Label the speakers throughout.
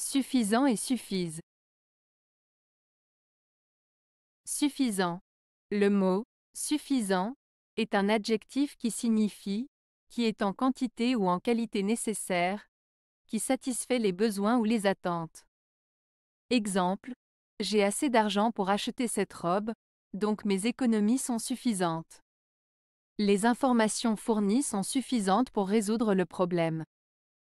Speaker 1: Suffisant et suffise. Suffisant. Le mot suffisant est un adjectif qui signifie qui est en quantité ou en qualité nécessaire, qui satisfait les besoins ou les attentes. Exemple, j'ai assez d'argent pour acheter cette robe, donc mes économies sont suffisantes. Les informations fournies sont suffisantes pour résoudre le problème.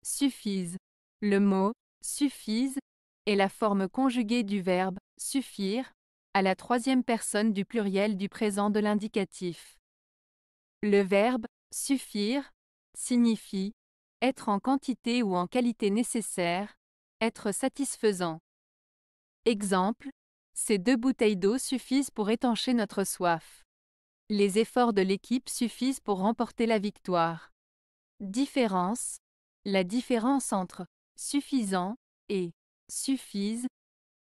Speaker 1: Suffise. Le mot suffisent est la forme conjuguée du verbe suffire à la troisième personne du pluriel du présent de l'indicatif. Le verbe suffire signifie être en quantité ou en qualité nécessaire, être satisfaisant. Exemple, ces deux bouteilles d'eau suffisent pour étancher notre soif. Les efforts de l'équipe suffisent pour remporter la victoire. Différence. La différence entre suffisant et suffise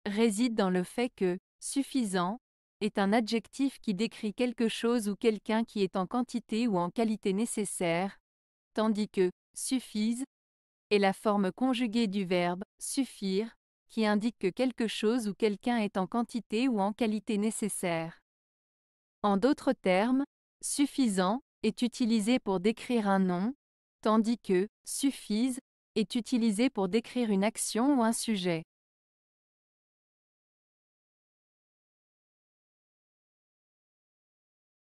Speaker 1: réside dans le fait que suffisant est un adjectif qui décrit quelque chose ou quelqu'un qui est en quantité ou en qualité nécessaire, tandis que suffise est la forme conjuguée du verbe suffire, qui indique que quelque chose ou quelqu'un est en quantité ou en qualité nécessaire. En d'autres termes, suffisant est utilisé pour décrire un nom, tandis que suffise est utilisé pour décrire une action ou un sujet.